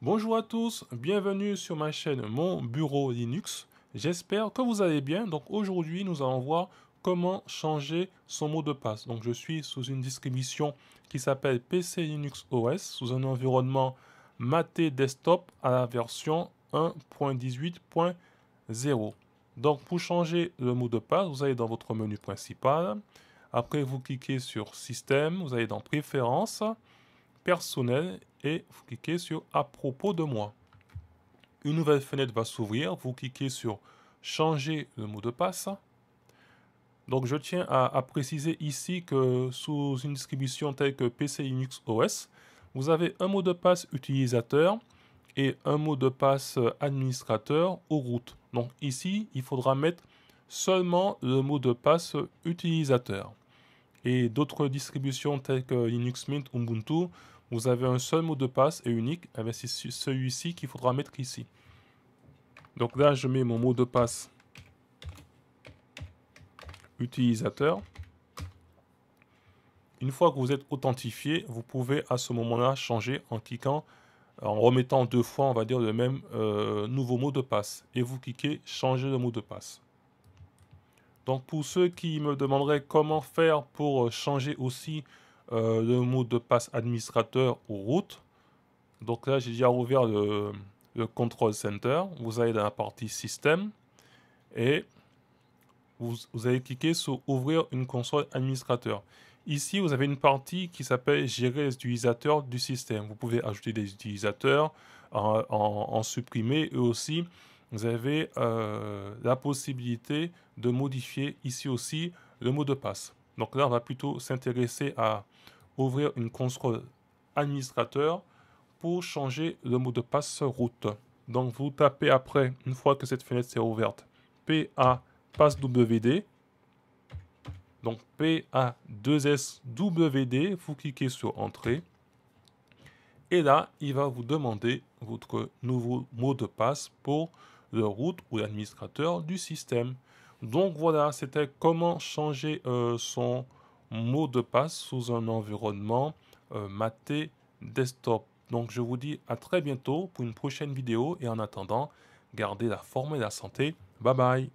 Bonjour à tous, bienvenue sur ma chaîne Mon Bureau Linux. J'espère que vous allez bien. Donc aujourd'hui, nous allons voir comment changer son mot de passe. Donc je suis sous une distribution qui s'appelle PC Linux OS, sous un environnement Maté Desktop à la version 1.18.0. Donc pour changer le mot de passe, vous allez dans votre menu principal. Après, vous cliquez sur Système, vous allez dans Préférences personnel et vous cliquez sur à propos de moi. Une nouvelle fenêtre va s'ouvrir, vous cliquez sur changer le mot de passe. Donc je tiens à, préciser ici que sous une distribution telle que PC Linux OS, vous avez un mot de passe utilisateur et un mot de passe administrateur ou route. Donc ici, il faudra mettre seulement le mot de passe utilisateur. Et d'autres distributions telles que Linux Mint, Ubuntu vous avez un seul mot de passe et unique, eh c'est celui-ci qu'il faudra mettre ici. Donc là, je mets mon mot de passe utilisateur. Une fois que vous êtes authentifié, vous pouvez à ce moment-là changer en cliquant, en remettant deux fois, on va dire, le même euh, nouveau mot de passe. Et vous cliquez « Changer le mot de passe ». Donc pour ceux qui me demanderaient comment faire pour euh, changer aussi euh, le mot de passe administrateur ou route. Donc là, j'ai déjà ouvert le, Control Center. Vous allez dans la partie Système et vous, vous allez cliquer sur Ouvrir une console administrateur. Ici, vous avez une partie qui s'appelle Gérer les utilisateurs du système. Vous pouvez ajouter des utilisateurs, en, supprimer et aussi. Vous avez euh, la possibilité de modifier ici aussi le mot de passe. Donc là, on va plutôt s'intéresser à ouvrir une console administrateur pour changer le mot de passe route. Donc vous tapez après, une fois que cette fenêtre s'est ouverte, PA passwd. Donc PA2SWD, vous cliquez sur Entrée. Et là, il va vous demander votre nouveau mot de passe pour le route ou l'administrateur du système. Donc voilà, c'était comment changer euh, son mot de passe sous un environnement euh, maté desktop. Donc je vous dis à très bientôt pour une prochaine vidéo et en attendant, gardez la forme et la santé. Bye bye